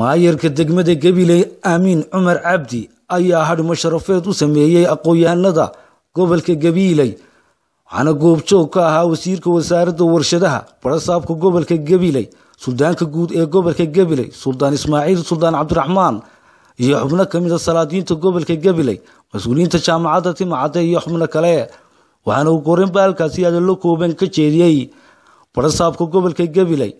maayarka degmada gabiley aamiin cumar cabdi ayaa hadhmo sharafeed u sameeyey aqoon-yahanada gobolka gabiley waxaana goobjoog ka ahaa wasiirka wasaaradda warshadaha barasaabka gobolka gabiley suldaanka guud ee gobolka gabiley suldaan ismaaciil suldaan cabdiraxmaan iyo xubno ka mida ah salaadiinta gobolka gabiley mas uuliinta jaamacadda timacadde iyo xubno kale waxaana uu gorin baalkaasi adallo kooban ka jeediyey barasaabka gobolka gabiley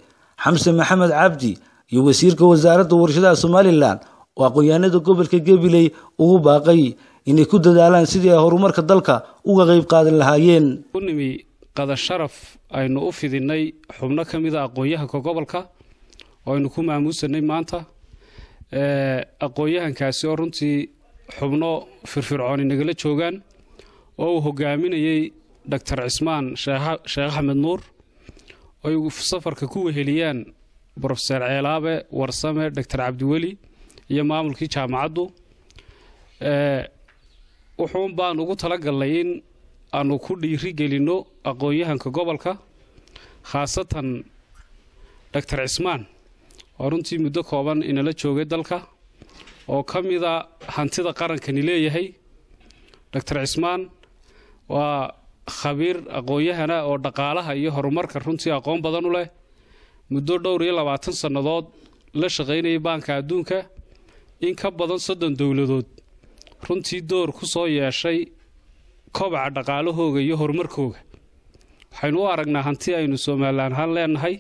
xamse maxamed cabdi iyo wasiirka wasaaradda warshadaha somalilan oo aqoon-yahanada gobolka gabiley ugu baaqay inay ku dadaalaan sidii ay horumarka dalka uga qayb qaadan lahaayeen unimi qada sharaf aynu u fidinnay xubno ka mid a ah aqoon-yahanka gobolka oo aynu ku maamuusanay maanta aqoon-yahankaasi oo runtii xubno firfircooni nagala joogaan oo uu hogaaminayay doctor cismaan sheekh axmed nuur oy safarka ku weheliyaan rofeser ceelaabe warsame dcr cabdiweli iyo maamulkii jaamacaddu wuxuun baan ugu talagalnay in aanu ku dhiiri gelinno aqoon-yahanka gobolka khaasatan doctor cismaan oo runtii muddo kooban inala joogay dalka oo ka mida hantida qarankani leeyahay doctor cismaan waa khabiir aqoon-yahana oo dhaqaalaha iyo horumarka runtii aqoon badan u leh muddo dhowr iyo labaatan sannadood la shaqaynayay baanka adduunka in ka badan soddon dowladood runtii door ku soo yeeshay kobaca dhaqaalahooga iyo horumarkooga waxaynu u aragnaa hanti aynu somalilan ahaan leenahay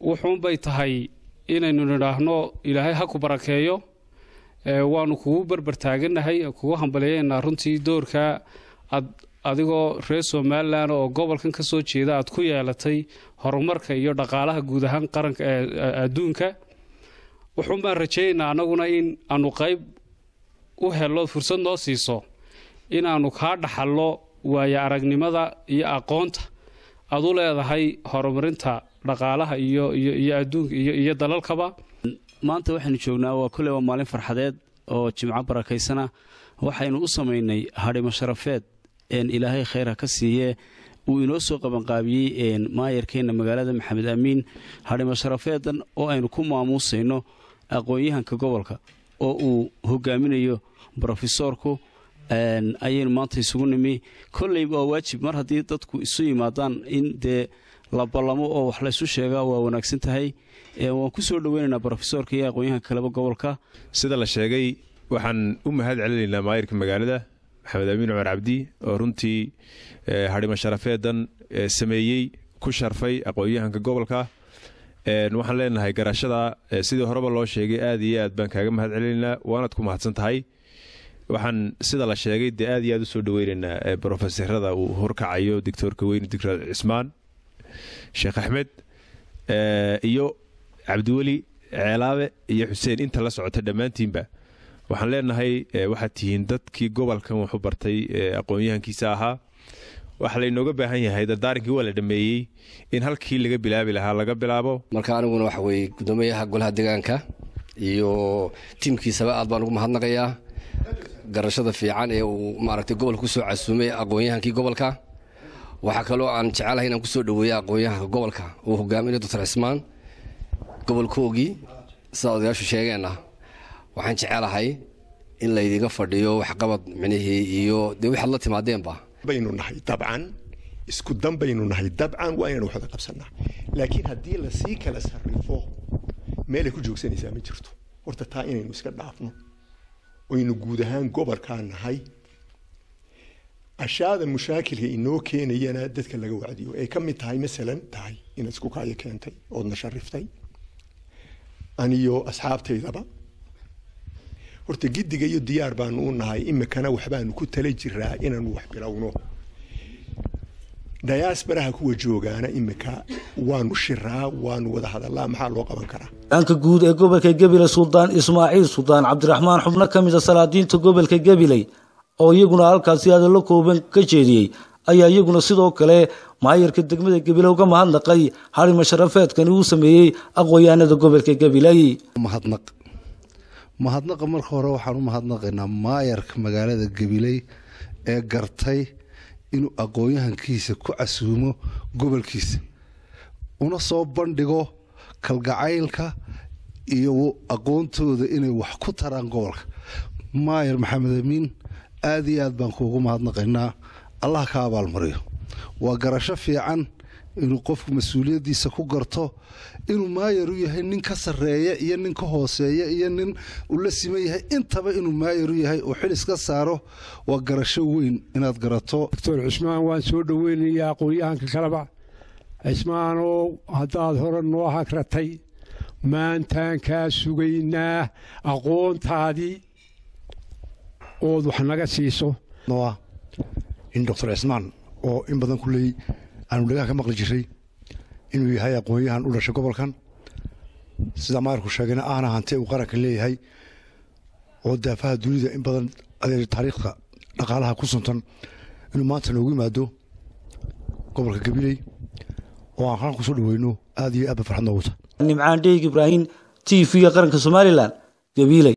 wuxuunbay tahay inaynu nidhaahno ilaahay ha ku barakeeyo waanu kugu barbar taaganahay kugu hambaleeyaynaa runtii doorkaa aad adigoo reer somalilan oo gobolkan ka soo jeeda aad ku yeelatay horumarka iyo dhaqaalaha guud ahaan qaranka ee adduunka wuxuun baan rajaynaa annaguna in aanu qayb u helno fursad noo siiso inaanu kaa dhaxallo waayo aragnimada iyo aqoonta aad u leedahay horumarinta dhaqaalaha iyo iyo adduunka iyo dalalkaba maanta waxaynu joognaa waa kuley waa maalin farxadeed oo jimco barakaysana waxaynu u samaynay hadhimo sharafeed ilaahay kheyra ka siiye uu inoo soo qabanqaabiyey maayarkeenna magaalada maxamed amiin hadhimo sharafeedan oo aynu ku maamuusayno aqoon-yahanka gobolka oo uu hogaaminayo rofesoorku ayaynu maanta isugu nimi kolleyba waa waajib mar haddii dadku isu yimaadaan in dee la ballamo oo wax laysu sheegaa waa wanaagsan tahay waan ku soo dhoweynaynaa rofesorka iyo aqoon-yahanka kaleba gobolka sida la sheegay waxaan u mahad celinaynaa maayarka magaalada maxamed amiin cumar cabdi oo runtii eh, hadhimo sharafeedan eh, sameeyey ku sharfay aqoonyahanka gobolka waxaan leenahay garashada eh, sidii horeba loo sheegay aad iyo aad baan kaaga mahad celinaynaa waanaad ku mahadsan tahay waxaan sida la sheegay dee aad iyo aad usoo dhaweynaynaa brofeserada uu horkacayo doctoorka weyn digraad cismaan sheekh axmed iyo cabdiweli ceelaabe iyo xuseen inta la socota dhammaantiinba waxaan leenahay eh, waxaad tihiin dadkii gobolkan waxu bartay eh, aqoon-yahankiisa ahaa waxaa laynooga baahan yahay dardaarinkii waa la dhameeyey in halkii laga bilaabi lahaa laga bilaabo marka aniguna waxa weye gudoomiyaha golaha deegaanka iyo tiimkiisaba aad baan ugu mahadnaqayaa garashada fiican ee uu maaragtay gobolka kusoo casuumay aqoon-yahankii gobolka waxaa kaloo aan jecelahay inaan kusoo dhaweeya aqoon-yahanka gobolka uu hogaaminayo doctor cismaan gobolkoogii sidaa odayaashu sheegeenna waxaan jecelahay in laydinga fadhiyo waxqabad micnihii iyo dee waxaad la timaadeenba baynu nahay dabcan isku dan baynu nahay dabcan waa inaynu waxwada qabsannaa laakiin haddii lasii kala sarrifo meelay ku joogsanaysaa ma jirto horta taa inaynu iska dhaafno oynu guud ahaan gobolkaa nahay ashaada mushaakilka inoo keenayana dadka laga wacdiyo ay ka mid tahay masalan tahay inaad isku kaayo keentay oodna shariftay aniyo asxaabtaydaba horta gidiga iyo diyaar baanu u nahay imikana waxbaanu ku tala jiraa inaanu wax bilowno dayaasbaraha kuwa joogaana imika waanu shiraa waanu wada hadallaa maxaa loo qaban karaa aanka guud ee gobolka gabiley suldaan ismaaciil suldaan cabdiraxmaan xubno ka mida ah salaadiinta gobolka gabiley oo iyaguna halkaasi aada la kooban ka jeediyey ayaa iyaguna sidoo kale maayarka degmada gabiley uga mahadnaqay hari masharafeedkani uu sameeyey aqooyaanada gobolka gabiley mahadnaq mahadnaqa marka hore waxaan u mahadnaqaynaa maayarka magaalada gabiley ee gartay inuu aqoonyahankiisa ku casuumo gobolkiisa una soo bandhigo kalgacaylka iyo aqoontooda inay wax ku taraan gobolka maayar maxamed amiin aad iyo aad baan kuugu mahadnaqaynaa allah ka abaalmariyo waa garasho fiican inuu qofku mas-uuliyadiisa ku garto inuu maayar u yahay nin ka sarreeya iyo nin ka hooseeya iyo nin ula siman yahay intaba inuu maayar u yahay uu xil iska saaro waa garasho weyn inaad garato doctor cismaan waan soo dhoweynayaa aqoon-yahanka kaleba cismaanoo haddaad hore noo hagratay maantaan kaa sugaynaa aqoontaadii ood wax naga siiso indhoctor cismaan oo in badan kuley aanu dhagaha ka maqli jiray inuu yahay aqoonyahan u dhashay gobolkan sidaa maarku sheegayna ahna hanti uu qarankan leeyahay oo daafaha dunida in badan adeer taariikhka dhaqaalaha ku suntan inuu maanta noogu yimaado gobolka gabiley oo aan halkan kusoo dhaweyno aad iyo aadba farxad nooguta nimcaan dheeg ibraahim t v-ga qaranka somalilan gabiley